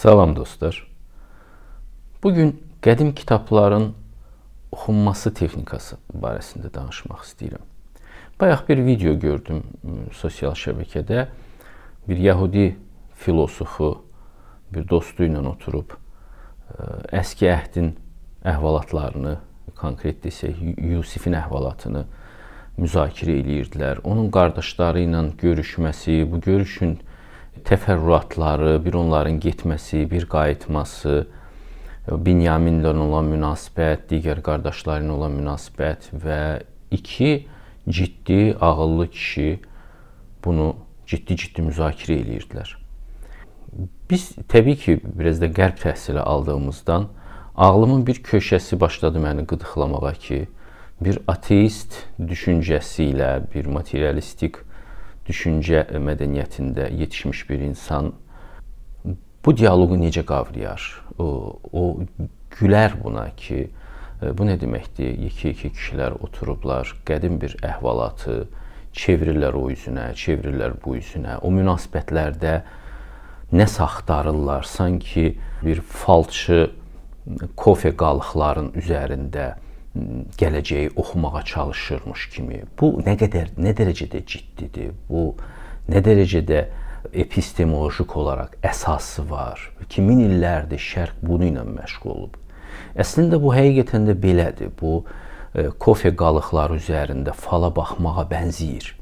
Salam dostlar. Bu gün qədim kitabların oxunması texnikası barəsində danışmaq istəyirəm. Bayaq bir video gördüm sosial şəbəkədə. Bir yəhudi filosofu bir dostu ilə oturub əski əhdin əhvalatlarını, konkret desək Yusifin əhvalatını müzakirə eləyirdilər. Onun qardaşları ilə görüşməsi, bu görüşün təfərrüatları, bir onların getməsi, bir qayıtması, Binyaminlə olan münasibət, digər qardaşlarına olan münasibət və iki ciddi, ağıllı kişi bunu ciddi-ciddi müzakirə eləyirdilər. Biz təbii ki, biraz da qərb təhsili aldığımızdan ağlımın bir köşəsi başladı məni qıdıqlamağa ki, bir ateist düşüncəsi ilə, bir materialistik düşüncə mədəniyyətində yetişmiş bir insan bu dialoqu necə qavrayar? O, o gülər buna ki, e, bu nə deməkdir? İki-iki kişilər oturublar, qədim bir əhvalatı çevirirlər o üzünə, çevirirlər bu üzünə. O münasibətlərdə nə saxtarırlar, sanki bir falçı kofe qalıqların üzərində gələcəyi oxumağa çalışırmış kimi. Bu nə qədər nə dərəcədə ciddidir? Bu nə dərəcədə epistemolojik olaraq əsası var? Kimin illərdir Şərq bunu ilə məşğul olub? Əslində bu həqiqətən də belədir. Bu e, kofe qalıqları üzərində fala baxmağa bənzəyir.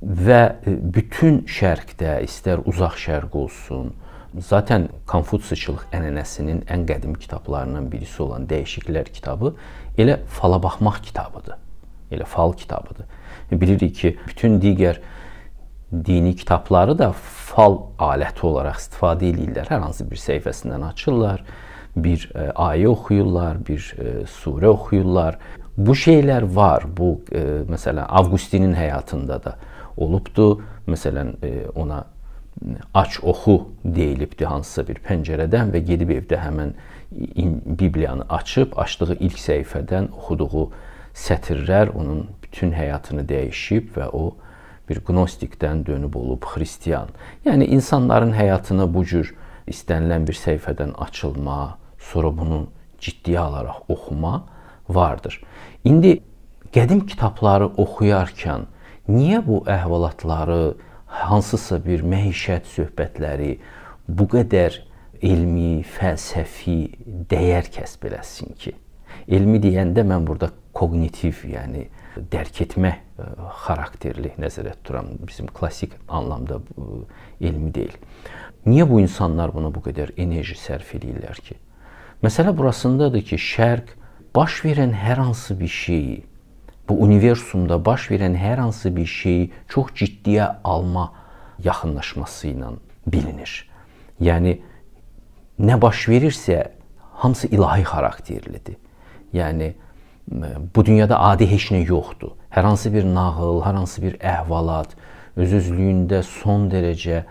Və e, bütün Şərqdə, istər uzaq Şərq olsun, Zaten Konfutsuçuluq ənənəsinin ən qədim kitablarından birisi olan Dəyişiklər kitabı elə fala baxmaq kitabıdır. Elə fal kitabıdır. Bilirik ki, bütün digər dini kitabları da fal aləti olaraq istifadə edirlər. Hər hansı bir səhifəsindən açırlar, bir ə, e, ayə oxuyurlar, bir ə, e, surə oxuyurlar. Bu şeylər var. Bu ə, e, məsələn Avqustinin həyatında da olubdu. Məsələn ə, ona aç oxu deyilibdi hansısa bir pəncərədən və gedib evdə həmin Bibliyanı açıb açdığı ilk səhifədən oxuduğu sətirlər onun bütün həyatını dəyişib və o bir qnostikdən dönüb olub xristian. Yəni insanların həyatına bu cür istənilən bir səhifədən açılma, sonra bunu ciddiyə alaraq oxuma vardır. İndi qədim kitabları oxuyarkən niyə bu əhvalatları hansısa bir məişət söhbətləri bu qədər elmi, fəlsəfi dəyər kəsb eləsin ki, elmi deyəndə mən burada kognitiv, yəni dərk etmə e, xarakterli nəzərdə tuturam. Bizim klassik anlamda e, elmi deyil. Niyə bu insanlar buna bu qədər enerji sərf edirlər ki? Məsələ burasındadır ki, şərq baş verən hər hansı bir şeyi bu universumda baş verən hər hansı bir şeyi çox ciddiyə alma yaxınlaşması ilə bilinir. Yəni nə baş verirsə hamısı ilahi xarakterlidir. Yəni bu dünyada adi heç nə yoxdur. Hər hansı bir nağıl, hər hansı bir əhvalat öz-özlüyündə son dərəcə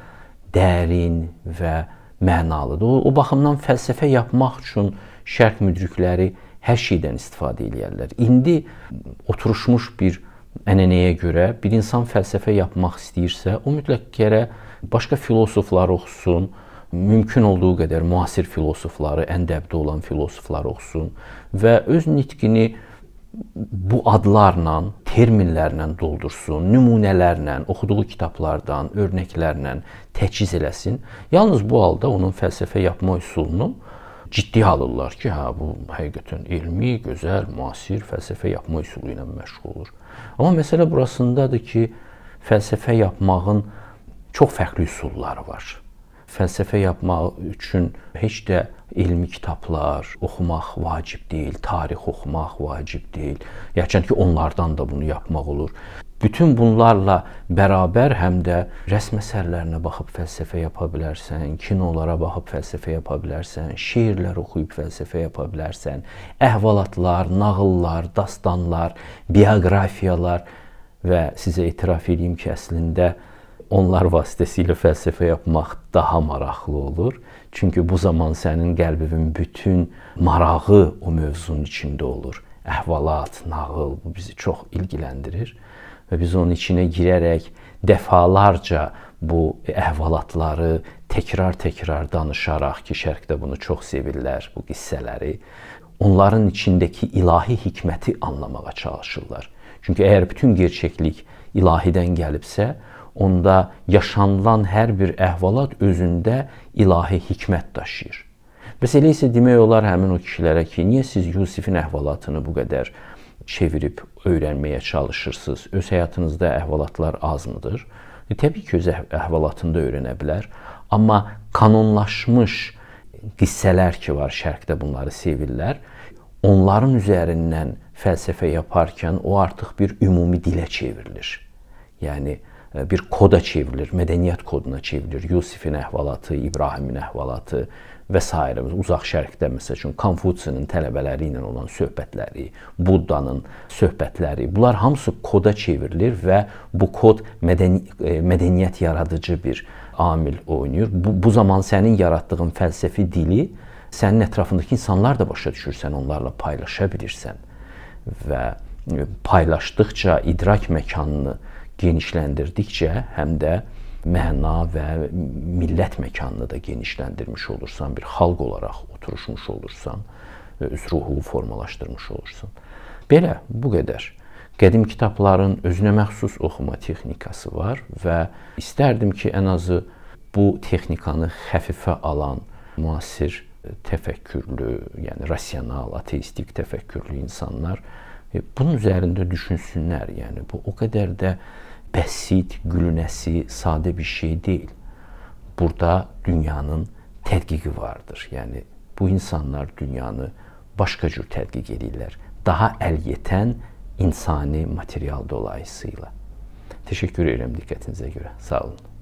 dərin və mənalıdır. O, o baxımdan fəlsəfə yapmaq üçün şərq müdrikləri hər şeydən istifadə edirlər. İndi oturuşmuş bir ənənəyə görə bir insan fəlsəfə yapmaq istəyirsə, o mütləq gərə başqa filosofları oxusun, mümkün olduğu qədər müasir filosofları, ən dəbdə olan filosofları oxusun və öz nitqini bu adlarla, terminlərlə doldursun, nümunələrlə, oxuduğu kitablardan, örnəklərlə təchiz eləsin. Yalnız bu halda onun fəlsəfə yapma üsulunu ciddi alırlar ki, hə bu həqiqətən elmi, gözəl, müasir fəlsəfə yapma üsulu ilə məşğul olur. Amma məsələ burasındadır ki, fəlsəfə yapmağın çox fərqli üsulları var. Fəlsəfə yapmaq üçün heç də elmi kitablar oxumaq vacib deyil, tarix oxumaq vacib deyil. Yəqin ki, onlardan da bunu yapmaq olur. Bütün bunlarla bərabər həm də rəsm əsərlərinə baxıb fəlsəfə yapa bilərsən, kinolara baxıb fəlsəfə yapa bilərsən, şeirlər oxuyub fəlsəfə yapa bilərsən, əhvalatlar, nağıllar, dastanlar, bioqrafiyalar və sizə etiraf edeyim ki, əslində onlar vasitəsilə fəlsəfə yapmaq daha maraqlı olur. Çünki bu zaman sənin qəlbinin bütün marağı o mövzunun içində olur. Əhvalat, nağıl bu bizi çox ilgiləndirir və biz onun içinə girərək dəfalarca bu əhvalatları təkrar-təkrar danışaraq ki, şərqdə bunu çox sevirlər bu qissələri, onların içindəki ilahi hikməti anlamağa çalışırlar. Çünki əgər bütün gerçəklik ilahidən gəlibsə, onda yaşanılan hər bir əhvalat özündə ilahi hikmət daşıyır. Bəs elə isə demək olar həmin o kişilərə ki, niyə siz Yusifin əhvalatını bu qədər çevirib öyrənməyə çalışırsınız? Öz həyatınızda əhvalatlar azmıdır? E, təbii ki, öz əhvalatında öyrənə bilər, amma kanonlaşmış qissələr ki var, şərqdə bunları sevirlər. Onların üzərindən fəlsəfə yaparkən o artıq bir ümumi dilə çevrilir. Yəni E, bir koda çevrilir, mədəniyyət koduna çevrilir. Yusifin əhvalatı, İbrahimin əhvalatı və s. uzaq şərqdə məsəl üçün Konfutsinin tələbələri ilə olan söhbətləri, Buddanın söhbətləri, bunlar hamısı koda çevrilir və bu kod mədəni, e, mədəniyyət yaradıcı bir amil oynayır. Bu, bu zaman sənin yaratdığın fəlsəfi dili sənin ətrafındakı insanlar da başa düşürsən, onlarla paylaşa bilirsən və e, paylaşdıqca idrak məkanını genişləndirdikcə həm də məna və millət məkanını da genişləndirmiş olursan, bir xalq olaraq oturuşmuş olursan, öz ruhunu formalaşdırmış olursan. Belə bu qədər. Qədim kitabların özünə məxsus oxuma texnikası var və istərdim ki, ən azı bu texnikanı xəfifə alan müasir e, təfəkkürlü, yəni rasional, ateistik təfəkkürlü insanlar e, bunun üzərində düşünsünlər. Yəni bu o qədər də bəsit, gülünəsi, sadə bir şey deyil. Burada dünyanın tədqiqi vardır. Yəni bu insanlar dünyanı başqa cür tədqiq edirlər. Daha əl yetən insani material dolayısıyla. Təşəkkür edirəm diqqətinizə görə. Sağ olun.